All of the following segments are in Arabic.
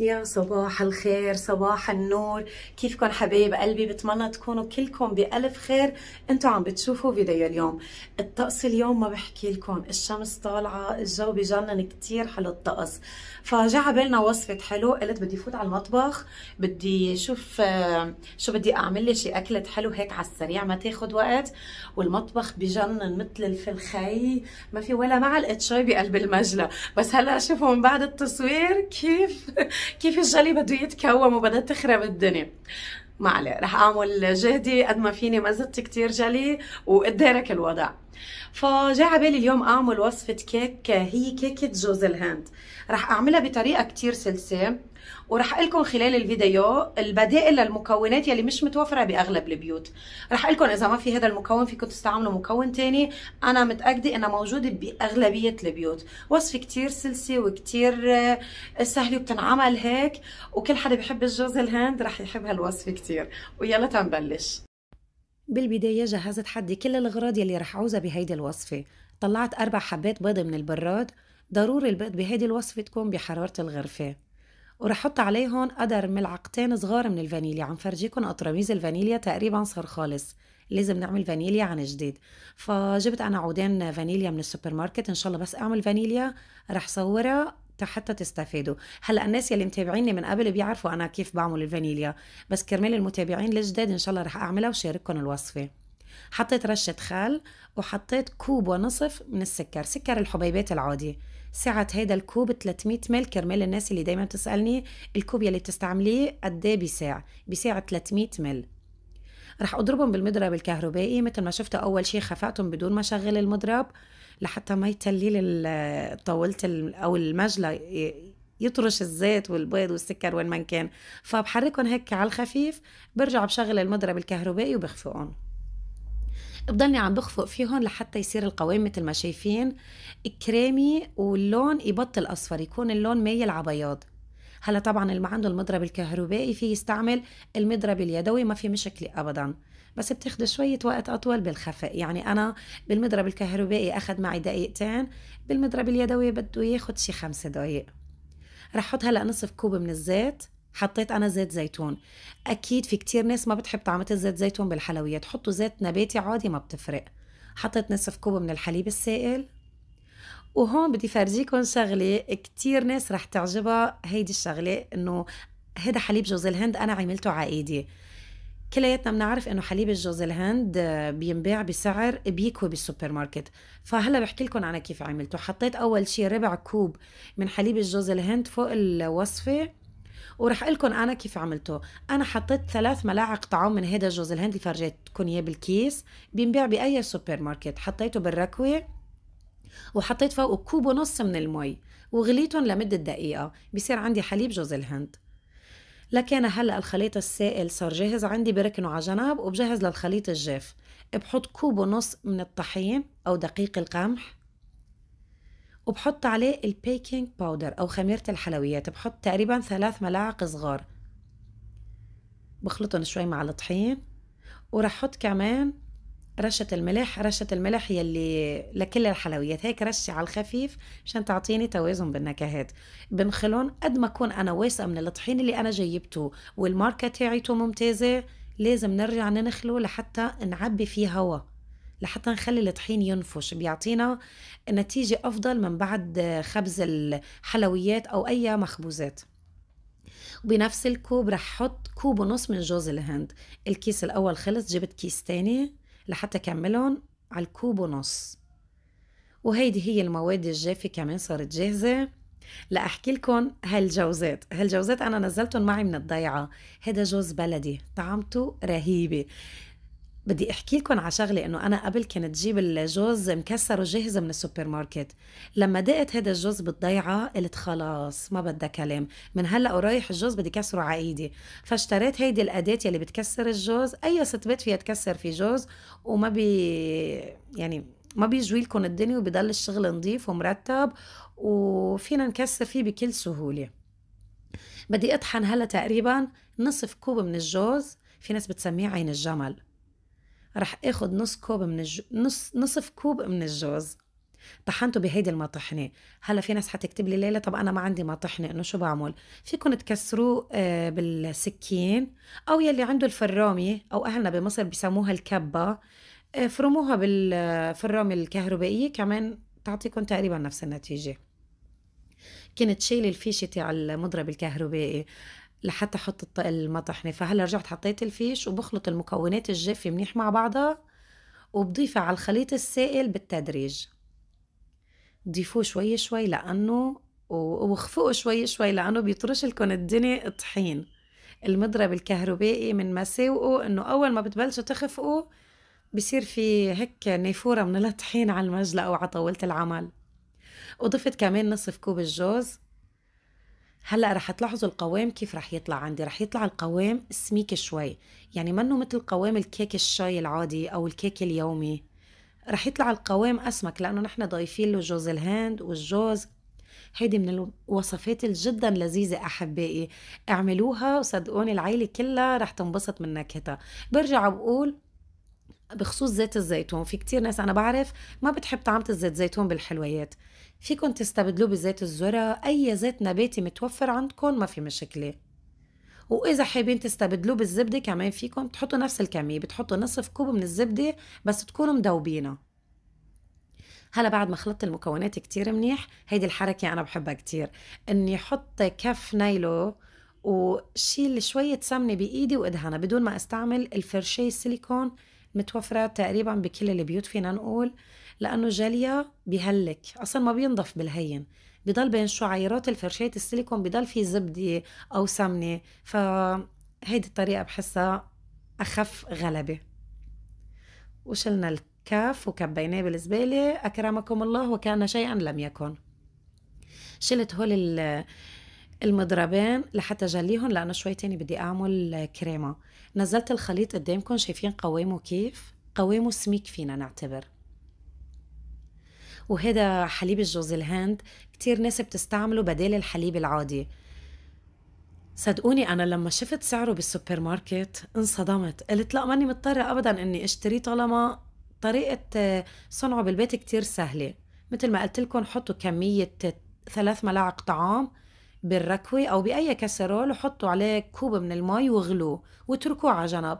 يا صباح الخير صباح النور كيفكم حبايب قلبي بتمنى تكونوا كلكم بألف خير انتم عم بتشوفوا فيديو اليوم الطقس اليوم ما بحكي لكم الشمس طالعة الجو بجنن كتير حلو الطقس فجاء عبالنا وصفة حلو قلت بدي فوت على المطبخ بدي شوف آه، شو بدي اعمل لي شي اكلة حلو هيك على السريع ما تاخد وقت والمطبخ بجنن مثل الفلخي ما في ولا معلقة شوي بقلب المجلة بس هلا شوفوا من بعد التصوير كيف كيف الجلي بده يتكوم وبدها تخرب الدنيا ما عليه رح اعمل جهدي قد ما فيني ما زدت كتير جلي وادارك الوضع فجاء على بالي اليوم اعمل وصفه كيك هي كيكه جوز الهند رح اعملها بطريقه كتير سلسه ورح لكم خلال الفيديو البدائل للمكونات يلي مش متوفره باغلب البيوت رح لكم اذا ما في هذا المكون فيكم تستعملوا مكون تاني انا متاكده انها موجوده باغلبيه البيوت وصفه كتير سلسه وكتير آه، سهله وبتنعمل هيك وكل حدا بحب الجوز الهند رح يحب هالوصفه كتير ويلا تنبلش بالبداية جهزت حدي كل الأغراض يلي رح عوزها بهيدي الوصفة طلعت أربع حبات بيض من البراد ضروري البيض بهيدي الوصفة تكون بحرارة الغرفة ورح حط عليهم قدر ملعقتين صغار من الفانيليا عم فرجيكم قطرميز الفانيليا تقريبا صار خالص لازم نعمل فانيليا عن جديد فجبت انا عودين فانيليا من السوبر ماركت ان شاء الله بس اعمل فانيليا رح صورها حتى تستفادوا هلا الناس يلي متابعيني من قبل بيعرفوا انا كيف بعمل الفانيليا بس كرمال المتابعين الجداد ان شاء الله رح اعملها وشارككم الوصفه حطيت رشة خل وحطيت كوب ونصف من السكر سكر الحبيبات العادي سعة هيدا الكوب 300 مل كرمال الناس اللي دايما بتسألني الكوب يلي بتستعمليه قد ايه بساع بساعة 300 مل رح اضربهم بالمضرب الكهربائي مثل ما شفتوا اول شي خفقتهم بدون ما شغل المضرب لحتى ما يتلي طاولة أو المجلة يطرش الزيت والبيض والسكر وين ما كان فبحركهم هيك على الخفيف برجع بشغل المضرب الكهربائي وبخفقهم بضلني عم بخفق فيهم لحتى يصير القوام مثل ما شايفين كريمي واللون يبطل اصفر يكون اللون مايل على بياض هلا طبعا اللي ما عنده المضرب الكهربائي في يستعمل المضرب اليدوي ما في مشكله ابدا بس بتاخذ شوية وقت أطول بالخفق يعني أنا بالمضرب الكهربائي أخذ معي دقيقتين بالمضرب اليدوي بده ياخد شي خمس دقايق رح حط هلا نصف كوب من الزيت حطيت انا زيت زيتون اكيد في كتير ناس ما بتحب طعمه الزيت زيتون بالحلويات حطوا زيت نباتي عادي ما بتفرق حطيت نصف كوب من الحليب السائل وهون بدي فرجيكم شغله كتير ناس رح تعجبها هيدي الشغله انه هذا حليب جوز الهند انا عملته عائدي كلياتنا بنعرف انه حليب الجوز الهند آه، بينباع بسعر بيكوي بالسوبر ماركت فهلا بحكي لكم انا كيف عملته حطيت اول شيء ربع كوب من حليب الجوز الهند فوق الوصفه ورح اقول لكم انا كيف عملته انا حطيت ثلاث ملاعق طعام من هذا جوز الهند اللي فرجيتكم اياه بالكيس بينباع باي سوبر ماركت حطيته بالركوه وحطيت فوقه كوب ونص من المي وغليتهم لمدة دقيقة بصير عندي حليب جوز الهند لكن هلا الخليط السائل صار جاهز عندي بركنه على جنب وبجهز للخليط الجاف بحط كوب ونص من الطحين او دقيق القمح وبحط عليه البيكنج باودر او خميرة الحلويات بحط تقريبا ثلاث ملاعق صغار بخلطهم شوي مع الطحين وراح احط كمان رشة الملح رشة الملح يلي لكل الحلويات هيك رشة على الخفيف عشان تعطيني توازن بالنكهات بنخلون قد ما أكون أنا واثقة من الطحين اللي أنا جيبته والماركة تاعته ممتازة لازم نرجع ننخله لحتى نعبي فيه هواء لحتى نخلي الطحين ينفش بيعطينا نتيجة أفضل من بعد خبز الحلويات أو أي مخبوزات وبنفس الكوب رح حط كوب ونص من جوز الهند الكيس الأول خلص جبت كيس تاني لحتى كملهم على الكوب ونص وهيدي هي المواد الجافة كمان صارت جاهزة لأحكي لكم هالجوزات هالجوزات أنا نزلتهم معي من الضيعة هذا جوز بلدي طعمته رهيبة بدي احكي لكم على شغله انه انا قبل كنت جيب الجوز مكسر وجاهز من السوبر ماركت لما دقت هذا الجوز بالضيعه قلت خلاص ما بدها كلام من هلا ورايح الجوز بدي كسره على ايدي فاشتريت هيدي الاداه يلي بتكسر الجوز اي ست بيت فيها تكسر في جوز وما بي يعني ما بيجوي لكم الدنيا وبضل الشغل نظيف ومرتب وفينا نكسر فيه بكل سهوله بدي اطحن هلا تقريبا نصف كوب من الجوز في ناس بتسميه عين الجمل رح اخذ نص كوب من الج... نص نصف كوب من الجوز طحنته بهيدي المطحنه هلا في ناس حتكتب لي ليلى طب انا ما عندي مطحنه انه شو بعمل فيكم تكسروه آه، بالسكين او يلي عنده الفرامي او اهلنا بمصر بسموها الكبه آه، فرموها بالفرامه الكهربائيه كمان تعطيكم تقريبا نفس النتيجه كنت شايله الفيشه تاع المضرب الكهربائي لحتى احط المطحنه يعني فهلا رجعت حطيت الفيش وبخلط المكونات الجافه منيح مع بعضها وبضيفها على الخليط السائل بالتدريج ضيفوه شوي شوي لانه وخفقوا شوي شوي لانه بيطرش لكم الدنيا طحين المضرب الكهربائي من مساوئه انه اول ما بتبلشوا تخفقوا بصير في هيك نافوره من الطحين على المجله او على طاوله العمل وضفت كمان نصف كوب الجوز هلا رح تلاحظوا القوام كيف رح يطلع عندي رح يطلع القوام سميك شوي يعني منه مثل قوام الكيك الشاي العادي او الكيك اليومي رح يطلع القوام اسمك لانه نحن ضايفين له جوز الهند والجوز هيدي من الوصفات الجدا لذيذة أحبائي اعملوها وصدقوني العيلة كلها رح تنبسط من نكهتها برجع بقول بخصوص زيت الزيتون في كتير ناس أنا بعرف ما بتحب طعمة الزيت زيتون بالحلويات فيكن تستبدلوه بزيت الذرة أي زيت نباتي متوفر عندكم ما في مشكلة وإذا حابين تستبدلوه بالزبدة كمان فيكم تحطوا نفس الكمية بتحطوا نصف كوب من الزبدة بس تكونوا مدوبينها هلا بعد ما خلطت المكونات كتير منيح هيدي الحركة أنا بحبها كتير إني حط كف نايلو وشيل شوية سمنة بإيدي وإدهنها بدون ما أستعمل الفرشاة السيليكون متوفرة تقريبا بكل البيوت فينا نقول لأنه جالية بهلك أصلا ما بينضف بالهين بضل بين شعيرات الفرشاة السيليكون بضل في زبدة أو سمنة فهيدي الطريقة بحسها أخف غلبة وشلنا الكاف وكبيناه بالزبالة أكرمكم الله وكان شيئا لم يكن شلت هول المضربين لحتى جليهم لانه شوي تاني بدي اعمل كريمه نزلت الخليط قدامكم شايفين قوامه كيف قوامه سميك فينا نعتبر وهذا حليب الجوز الهند كتير ناس بتستعمله بدال الحليب العادي صدقوني أنا لما شفت سعره بالسوبر ماركت انصدمت قلت لا ماني مضطرة أبدا أني أشتريه طالما طريقة صنعه بالبيت كتير سهلة مثل ما قلت لكم حطوا كمية ثلاث ملاعق طعام بالركوة أو بأي كسرول وحطوا عليه كوب من المي وغلوه واتركوه على جنب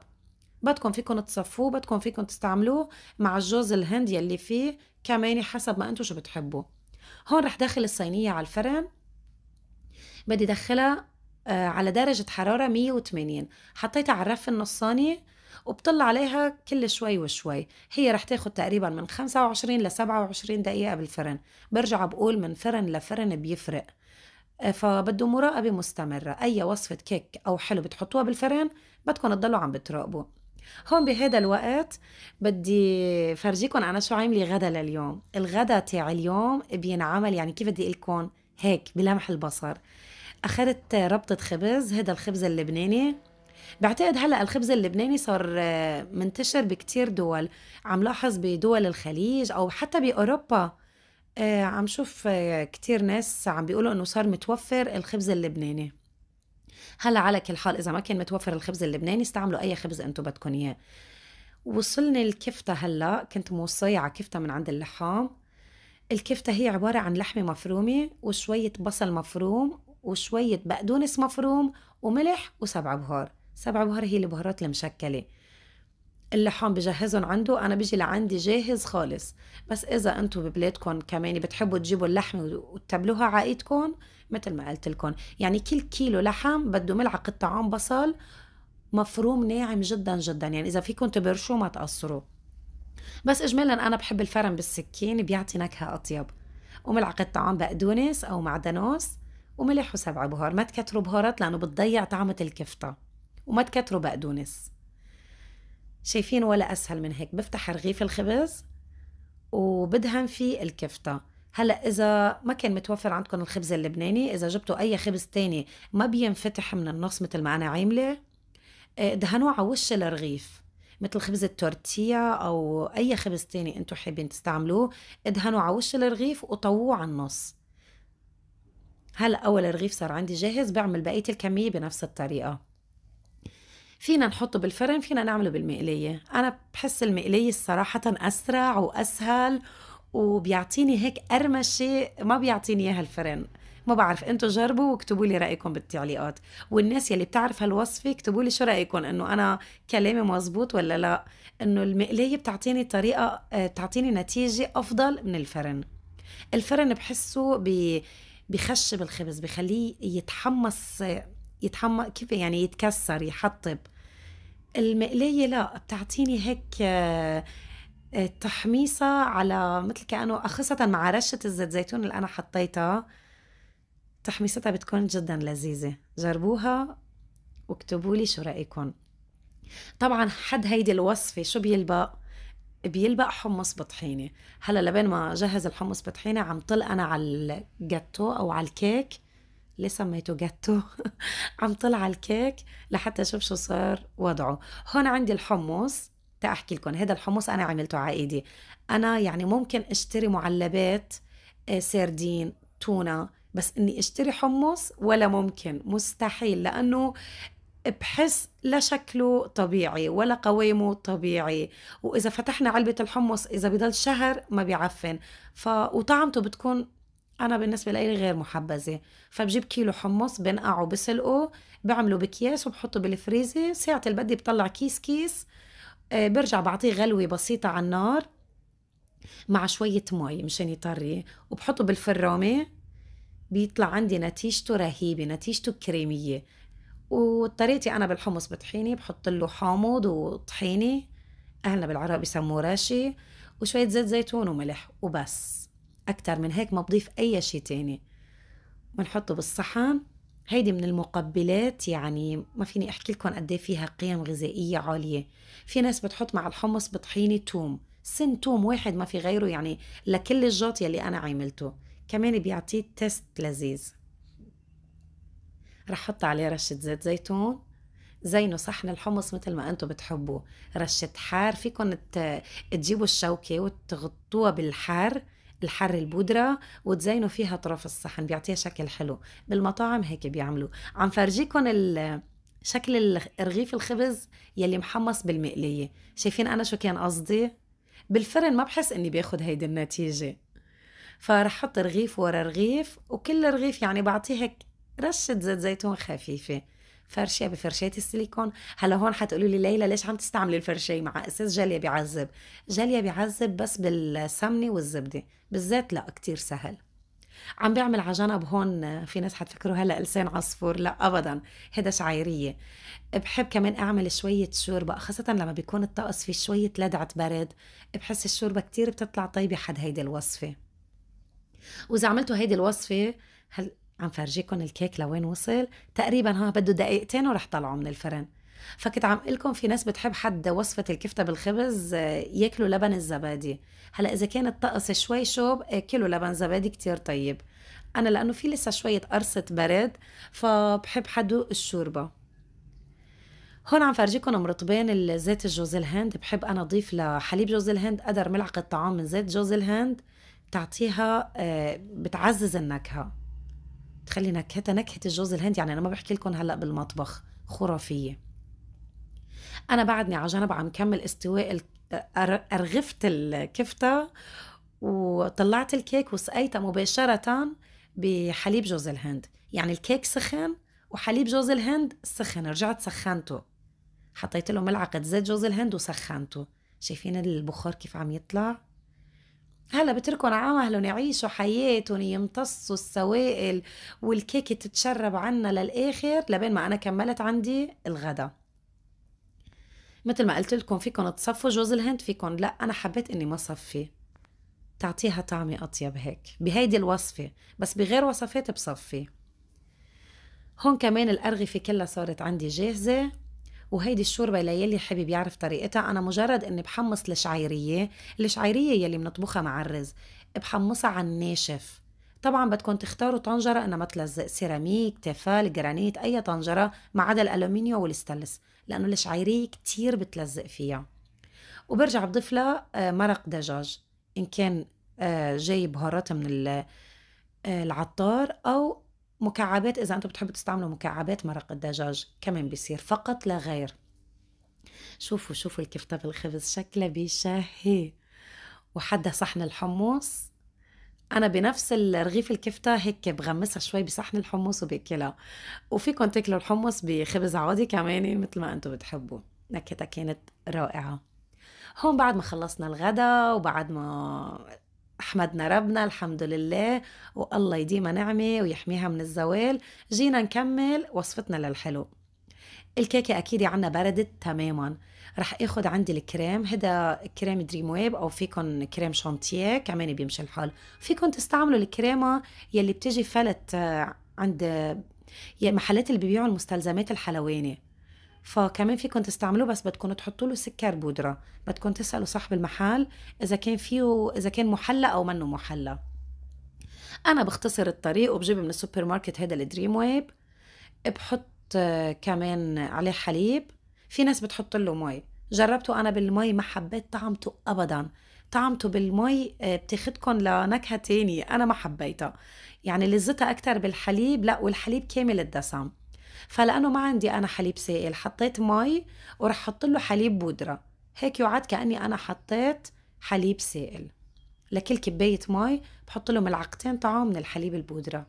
بدكم فيكم تصفوه بدكم فيكم تستعملوه مع الجوز الهند يلي فيه كمان حسب ما انتم شو بتحبوا هون رح داخل الصينية على الفرن بدي دخلها آه، على درجة حرارة 180 حطيتها على الرف النصاني وبطل عليها كل شوي وشوي هي رح تاخد تقريبا من 25 ل 27 دقيقة بالفرن برجع بقول من فرن لفرن بيفرق آه، فبده مراقبة مستمرة أي وصفة كيك أو حلو بتحطوها بالفرن بدكم تضلوا عم بتراقبوا هون بهذا الوقت بدي فرجيكم أنا شو عاملة غدا لليوم الغدا تاع اليوم بينعمل يعني كيف بدي لكم هيك بلمح البصر أخذت ربطة خبز هذا الخبز اللبناني بعتقد هلا الخبز اللبناني صار آه، منتشر بكتير دول عم لاحظ بدول الخليج او حتى باوروبا آه عم شوف آه كتير ناس عم بيقولوا انه صار متوفر الخبز اللبناني هلا على كل حال اذا ما كان متوفر الخبز اللبناني استعملوا اي خبز انتم بدكم اياه وصلني الكفته هلا كنت موصيه على كفته من عند اللحام الكفته هي عباره عن لحمه مفرومه وشويه بصل مفروم وشويه بقدونس مفروم وملح وسبع بهار سبع بهار هي البهارات المشكله اللحوم بجهزهم عنده انا بيجي لعندي جاهز خالص بس اذا انتم ببلادكم كمان بتحبوا تجيبوا اللحمه وتتبلوها ايدكم مثل ما قلت لكم يعني كل كيلو لحم بده ملعقه طعام بصل مفروم ناعم جدا جدا يعني اذا فيكم تبرشوه ما تقصروا بس اجمالا انا بحب الفرن بالسكين بيعطي نكهه اطيب وملعقه طعام بقدونس او معدنوس وملح وسبع بهار ما تكتروا بهارات لانه بتضيع طعمه الكفته وما تكتروا بقدونس شايفين ولا أسهل من هيك بفتح رغيف الخبز وبدهن فيه الكفتة هلا إذا ما كان متوفر عندكم الخبز اللبناني إذا جبتوا أي خبز تاني ما بينفتح من النص مثل ما أنا عاملة آه، دهنوه على وش الرغيف مثل خبز التورتيا أو أي خبز تاني انتو حابين تستعملوه ادهنوا على وش الرغيف وطووه على النص هلا أول رغيف صار عندي جاهز بعمل بقية الكمية بنفس الطريقة فينا نحطه بالفرن فينا نعمله بالمقلية أنا بحس المقلية الصراحة أسرع وأسهل وبيعطيني هيك قرمشة ما بيعطيني إياها الفرن ما بعرف انتم جربوا واكتبوا لي رايكم بالتعليقات والناس يلي بتعرف هالوصفه اكتبوا لي شو رايكم انه انا كلامي مزبوط ولا لا انه المقليه بتعطيني طريقه آه، بتعطيني نتيجه افضل من الفرن الفرن بحسه بي بخشب الخبز بخليه يتحمص يتحمق كيف يعني يتكسر يحطب المقلية لا بتعطيني هيك آه، آه، تحميصة على مثل كأنه خاصة مع رشة الزيت زيتون اللي أنا حطيتها تحميصتها بتكون جدا لذيذة جربوها واكتبوا لي شو رأيكم طبعا حد هيدي الوصفة شو بيلبق بيلبق حمص بطحينة هلا لبين ما جهز الحمص بطحينة عم طل أنا على الجاتو أو على الكيك ليه سميته جاتو عم طلع الكيك لحتى اشوف شو صار وضعه هون عندي الحمص تأحكي لكم هذا الحمص أنا عملته على إيدي أنا يعني ممكن أشتري معلبات آه، سردين تونة بس إني أشتري حمص ولا ممكن مستحيل لأنه بحس لا شكله طبيعي ولا قوامه طبيعي وإذا فتحنا علبة الحمص إذا بضل شهر ما بيعفن ف... وطعمته بتكون انا بالنسبه لي غير محبذه فبجيب كيلو حمص بنقعه بسلقه بعمله بكياس وبحطه بالفريزة ساعة اللي بدي بطلع كيس كيس آه، برجع بعطيه غلوة بسيطة على النار مع شوية مي مشان يطري وبحطه بالفرامة بيطلع عندي نتيجته رهيبة نتيجته كريمية وطريقتي أنا بالحمص بطحيني بحط له حامض وطحينة أهلنا بالعراق بسموه راشي وشوية زيت زيتون وملح وبس أكتر من هيك ما بضيف أي شيء تاني بنحطه بالصحن هيدي من المقبلات يعني ما فيني احكي لكم قد إيه فيها قيم غذائيه عاليه في ناس بتحط مع الحمص بطحينه توم سن توم واحد ما في غيره يعني لكل الجاط يلي انا عملته كمان بيعطيه تيست لذيذ رح حط عليه رشه زيت زيتون زينوا صحن الحمص مثل ما انتم بتحبوا رشه حار فيكم تجيبوا الشوكه وتغطوها بالحار الحر البودره وتزينوا فيها طرف الصحن بيعطيها شكل حلو بالمطاعم هيك بيعملوا عم فرجيكم شكل رغيف الخبز يلي محمص بالمقليه شايفين انا شو كان قصدي بالفرن ما بحس اني باخذ هيدي النتيجه فرح حط رغيف ورا رغيف وكل رغيف يعني بعطيه هيك رشه زيت زيتون خفيفه فرشه بفرشاه السيليكون هلا هون حتقولوا لي ليلى ليش عم تستعملي الفرشاه مع اساس جاليه بيعذب جاليه بيعذب بس بالسمنه والزبده بالذات لا كتير سهل عم بعمل عجنب هون في ناس حتفكروا هلا لسان عصفور لا ابدا هذا شعيريه بحب كمان اعمل شويه شوربه خاصه لما بيكون الطقس في شويه لدعه برد بحس الشوربه كتير بتطلع طيبه حد هيدي الوصفه واذا عملتوا هيدي الوصفه هل عم فرجيكم الكيك لوين وصل تقريبا ها بده دقيقتين ورح طلعه من الفرن فكنت عم لكم في ناس بتحب حد وصفة الكفتة بالخبز آه، ياكلوا لبن الزبادي هلا إذا كان الطقس شوي شوب اكلوا لبن زبادي كتير طيب أنا لأنه في لسه شوية قرصة برد فبحب حدو الشوربة هون عم فرجيكم مرطبين زيت الجوز الهند بحب أنا أضيف لحليب جوز الهند قدر ملعقة طعام من زيت جوز الهند بتعطيها آه، بتعزز النكهه تخلي نكهتها نكهه الجوز الهند يعني انا ما بحكي لكم هلا بالمطبخ خرافيه انا بعدني على جنب عم كمل استواء ارغفت الكفته وطلعت الكيك وسقيتها مباشره بحليب جوز الهند يعني الكيك سخن وحليب جوز الهند سخن رجعت سخنته حطيت له ملعقه زيت جوز الهند وسخنته شايفين البخار كيف عم يطلع هلا بتركن اهلهم يعيشوا حياتهم يمتصوا السوائل والكيكة تتشرب عنا للآخر لبين ما أنا كملت عندي الغدا مثل ما قلت لكم فيكم تصفوا جوز الهند فيكم لا أنا حبيت إني ما صفي تعطيها طعمة أطيب هيك بهيدي الوصفة بس بغير وصفات بصفي هون كمان الأرغفة كلها صارت عندي جاهزة وهيدي الشوربه ليلي حابب يعرف طريقتها انا مجرد اني بحمص الشعيريه الشعيريه يلي بنطبخها مع الرز بحمصها على الناشف طبعا بدكم تختاروا طنجره انها ما تلزق سيراميك تيفال جرانيت اي طنجره ما عدا الالومنيوم والستلس لانه الشعيريه كتير بتلزق فيها وبرجع بضيف لها آه، مرق دجاج ان كان آه، جاي بهارات من آه، العطار او مكعبات اذا انتم بتحبوا تستعملوا مكعبات مرق الدجاج كمان بيصير فقط لا غير شوفوا شوفوا الكفته بالخبز شكلها بيشهي وحدها صحن الحمص انا بنفس رغيف الكفته هيك بغمسها شوي بصحن الحمص وباكلها وفيكم تاكلوا الحمص بخبز عادي كمان مثل ما انتم بتحبوا نكهتها كانت رائعه هون بعد ما خلصنا الغدا وبعد ما احمدنا ربنا الحمد لله والله يديمها نعمة ويحميها من الزوال جينا نكمل وصفتنا للحلو الكيكة أكيد عنا بردت تماما رح اخذ عندي الكريم هذا كريم دريم ويب او فيكم كريم شانتيه كمان بيمشي الحال فيكم تستعملوا الكريمه يلي بتجي فلت آه، عند محلات اللي بيبيعوا المستلزمات الحلواني فكمان فيكم تستعملوه بس بدكم تحطوا له سكر بودره بدكم تسالوا صاحب المحل اذا كان فيه اذا كان محلى او منه محلى انا بختصر الطريق وبجيب من السوبر ماركت هذا الدريم ويب بحط آه، كمان عليه حليب في ناس بتحط له مي جربته انا بالمي ما حبيت طعمته ابدا طعمته بالمي آه، بتاخدكم لنكهه تانية انا ما حبيتها يعني لذتها اكتر بالحليب لا والحليب كامل الدسم فلانه ما عندي انا حليب سائل حطيت مي ورح احط له حليب بودره هيك يعد كاني انا حطيت حليب سائل لكل كبايه مي بحط له ملعقتين طعام من الحليب البودره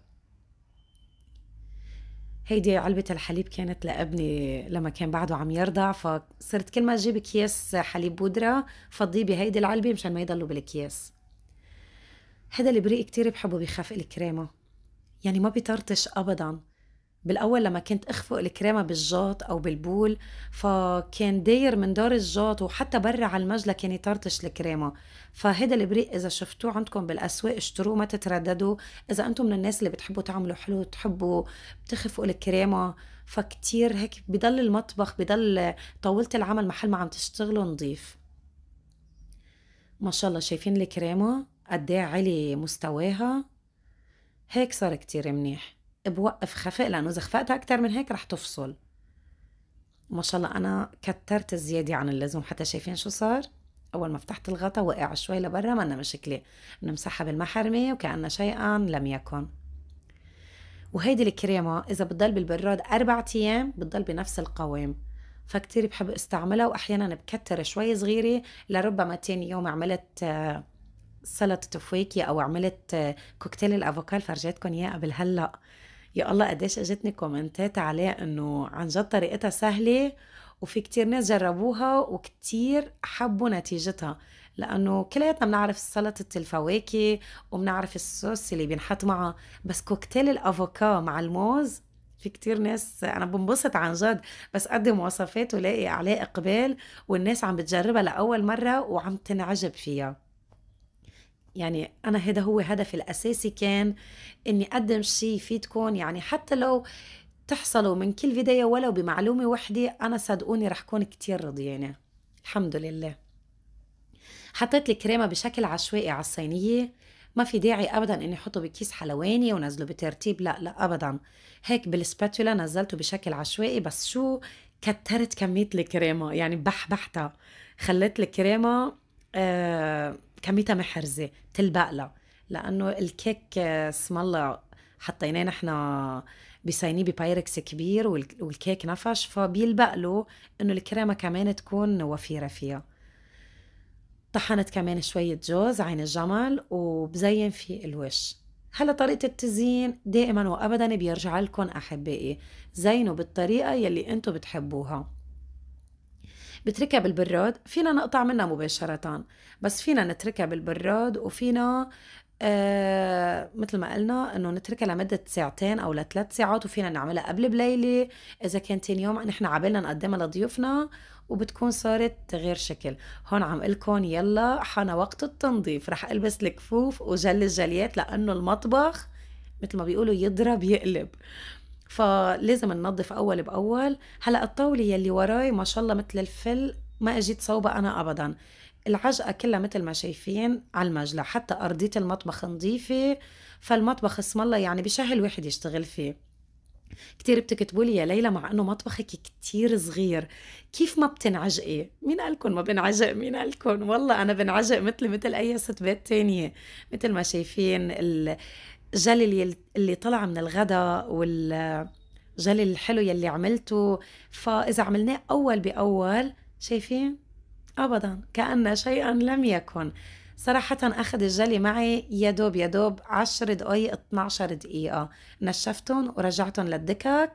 هيدي علبة الحليب كانت لابني لما كان بعده عم يرضع فصرت كل ما اجيب اكياس حليب بودرة فضيه بهيدي العلبة مشان ما يضلوا بالاكياس هذا البريق كتير بحبه بخفق الكريمة يعني ما بيطرطش ابدا بالاول لما كنت اخفق الكريمه بالجاط او بالبول فكان داير من دار الجاط وحتى برا على المجلى كان يطرطش الكريمه فهذا الابريق اذا شفتوه عندكم بالاسواق اشتروه ما تترددوا اذا انتم من الناس اللي بتحبوا تعملوا حلو تحبوا بتخفقوا الكريمه فكتير هيك بضل المطبخ بضل طاوله العمل محل ما عم تشتغلوا نظيف ما شاء الله شايفين الكريمه قد ايه علي مستواها هيك صار كتير منيح بوقف خفق لانه اذا خفقتها اكثر من هيك رح تفصل ما شاء الله انا كترت زياده عن اللزوم حتى شايفين شو صار اول ما فتحت الغطا وقع شوي لبرا ما مشكله نمسحها بالمحرمه وكانها شيئا لم يكن وهيدي الكريمه اذا بتضل بالبراد اربع ايام بتضل بنفس القوام فكتير بحب استعملها واحيانا بكتر شوي صغيره لربما تاني يوم عملت آه، سلطه فواكه او عملت آه، كوكتيل الافوكال فرجيتكم اياه قبل هلا يا الله قديش اجتني كومنتات عليه انه عن جد طريقتها سهله وفي كتير ناس جربوها وكتير حبوا نتيجتها لانه كلياتنا بنعرف سلطه الفواكه وبنعرف الصوص اللي بينحط معها بس كوكتيل الافوكا مع الموز في كتير ناس انا بنبسط عن جد بس قدم وصفات ولاقي عليه اقبال والناس عم بتجربها لاول مره وعم تنعجب فيها يعني انا هذا هو هدفي الاساسي كان اني اقدم شيء يفيدكم يعني حتى لو تحصلوا من كل فيديو ولو بمعلومه وحده انا صدقوني رح كون كتير رضيانه الحمد لله حطيت الكريمه بشكل عشوائي على الصينيه ما في داعي ابدا اني احطه بكيس حلواني ونزله بترتيب لا لا ابدا هيك بالسباتولا نزلته بشكل عشوائي بس شو كترت كميه الكريمه يعني بحبحتها خليت الكريمه آه، كميتها محرزه بتلبق لها لانه الكيك آه، اسم الله حطيناه نحن بصينيه ببايركس كبير والكيك نفش فبيلبق له انه الكريمه كمان تكون وفيره فيها طحنت كمان شوية جوز عين الجمل وبزين فيه الوش هلا طريقة التزيين دائما وابدا بيرجع لكم احبائي زينوا بالطريقة يلي انتم بتحبوها بتركها بالبراد فينا نقطع منها مباشرة بس فينا نتركها بالبراد وفينا آه مثل ما قلنا انه نتركها لمده ساعتين او لثلاث ساعات وفينا نعملها قبل بليله اذا كان تاني يوم نحن عبالنا نقدمها لضيوفنا وبتكون صارت غير شكل هون عم لكم يلا حان وقت التنظيف رح البس الكفوف وجل الجليات لانه المطبخ مثل ما بيقولوا يضرب يقلب فلازم ننظف اول باول هلا الطاوله يلي وراي ما شاء الله مثل الفل ما اجيت صوبه انا ابدا العجقه كلها مثل ما شايفين على المجلى حتى ارضيه المطبخ نظيفه فالمطبخ اسم الله يعني بشهل واحد يشتغل فيه كتير بتكتبوا لي يا ليلى مع انه مطبخك كتير صغير كيف ما بتنعجقي مين قالكم ما بنعجق مين قالكم والله انا بنعجق مثل مثل اي ست بيت تانية مثل ما شايفين ال... جل اللي طلع من الغداء والجل الحلو يلي عملته فاذا عملناه اول باول شايفين ابدا كان شيئا لم يكن صراحة أخذ الجلي معي يا دوب يا دوب 10 دقايق 12 دقيقة نشفتهم ورجعتهم للدكك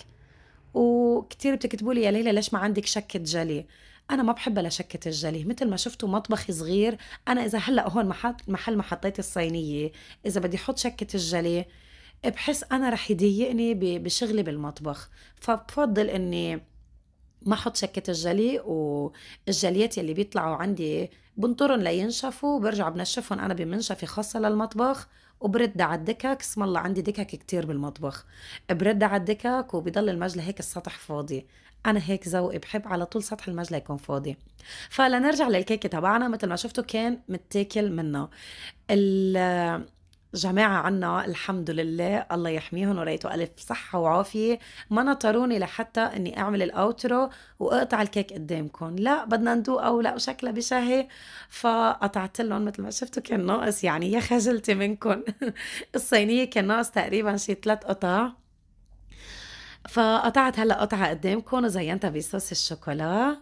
وكتير بتكتبوا لي يا ليلى ليش ما عندك شكة جلي انا ما بحب لشكه الجلي مثل ما شفتوا مطبخي صغير انا اذا هلا هون محل محل ما حطيت الصينيه اذا بدي احط شكه الجلي بحس انا رح يضايقني بشغلي بالمطبخ فبفضل اني ما احط شكه الجلي والجليات اللي بيطلعوا عندي بنطرهم لينشفوا وبرجع بنشفهم انا بمنشفه خاصه للمطبخ وبرد على الدكك اسم الله عندي دكك كتير بالمطبخ برد على الدكك وبضل المجلة هيك السطح فاضي انا هيك ذوقي بحب على طول سطح المجلة يكون فاضي فلنرجع للكيكه تبعنا مثل ما شفتوا كان متاكل منه جماعة عنا الحمد لله الله يحميهم وريتوا ألف صحة وعافية ما نطروني لحتى أني أعمل الأوترو وأقطع الكيك قدامكم لا بدنا أو ولا شكلها بشهي فقطعت لهم مثل ما شفتوا كان ناقص يعني يا خجلتي منكم الصينية كان ناقص تقريبا شي ثلاث قطع فقطعت هلا قطعه قدامكم وزينتها بصوص الشوكولا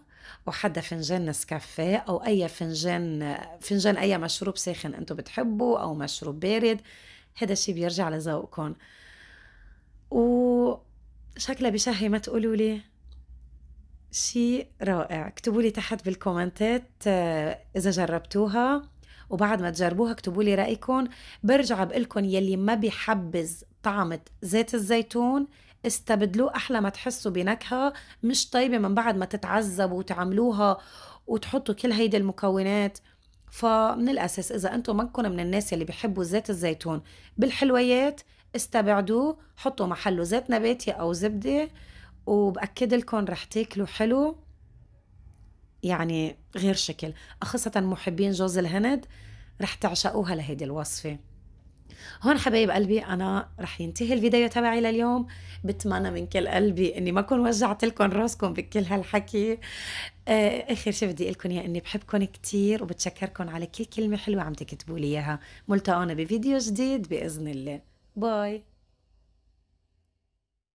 وحدا فنجان نسكافيه او اي فنجان فنجان اي مشروب ساخن انتم بتحبوا او مشروب بارد هذا الشيء بيرجع لذوقكم و شكلها بشهي ما تقولوا لي شيء رائع اكتبوا لي تحت بالكومنتات آه، اذا جربتوها وبعد ما تجربوها اكتبوا لي رايكم برجع بقول يلي ما بيحبز طعمة زيت الزيتون استبدلوه أحلى ما تحسوا بنكهة مش طيبة من بعد ما تتعذبوا وتعملوها وتحطوا كل هيدي المكونات فمن الأساس إذا أنتم منكم من الناس اللي بيحبوا زيت الزيتون بالحلويات استبعدوه حطوا محله زيت نباتي أو زبدة وبأكد لكم رح تاكلوا حلو يعني غير شكل خاصة محبين جوز الهند رح تعشقوها لهيدي الوصفة هون حبايب قلبي انا رح ينتهي الفيديو تبعي لليوم بتمنى من كل قلبي اني ما اكون وجعت لكم راسكم بكل هالحكي آه، اخر شيء بدي اقول لكم يا اني بحبكم كثير وبتشكركم على كل كلمه حلوه عم تكتبوا لي اياها ملتقانا بفيديو جديد باذن الله باي